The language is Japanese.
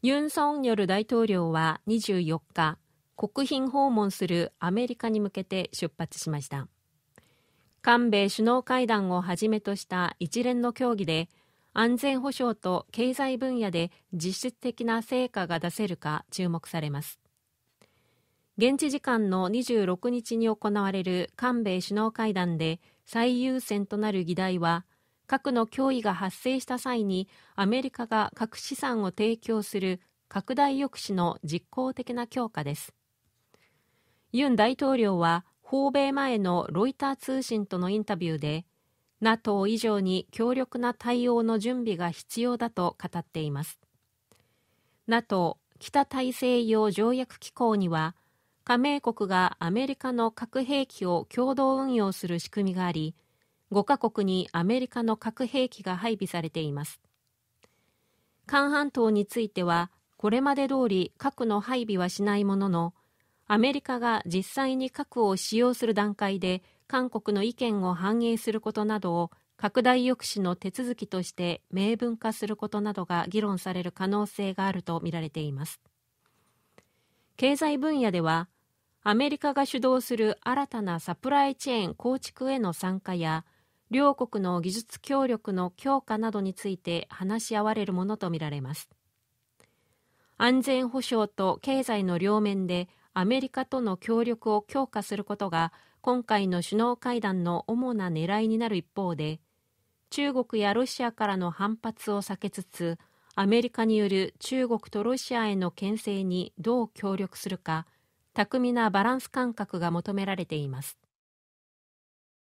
ユン・ソンヨル大統領は24日、国賓訪問するアメリカに向けて出発しました。韓米首脳会談をはじめとした一連の協議で、安全保障と経済分野で実質的な成果が出せるか注目されます。現地時間の26日に行われる韓米首脳会談で最優先となる議題は、核の脅威が発生した際にアメリカが核資産を提供する拡大抑止の実効的な強化ですユン大統領は訪米前のロイター通信とのインタビューで NATO 以上に強力な対応の準備が必要だと語っています NATO 北大西洋条約機構には加盟国がアメリカの核兵器を共同運用する仕組みがあり5カ国にアメリカの核兵器が配備されています韓半島についてはこれまで通り核の配備はしないもののアメリカが実際に核を使用する段階で韓国の意見を反映することなどを拡大抑止の手続きとして明文化することなどが議論される可能性があるとみられています経済分野ではアメリカが主導する新たなサプライチェーン構築への参加や両国の技術協力の強化などについて話し合われるものとみられます安全保障と経済の両面でアメリカとの協力を強化することが今回の首脳会談の主な狙いになる一方で中国やロシアからの反発を避けつつアメリカによる中国とロシアへの牽制にどう協力するか巧みなバランス感覚が求められています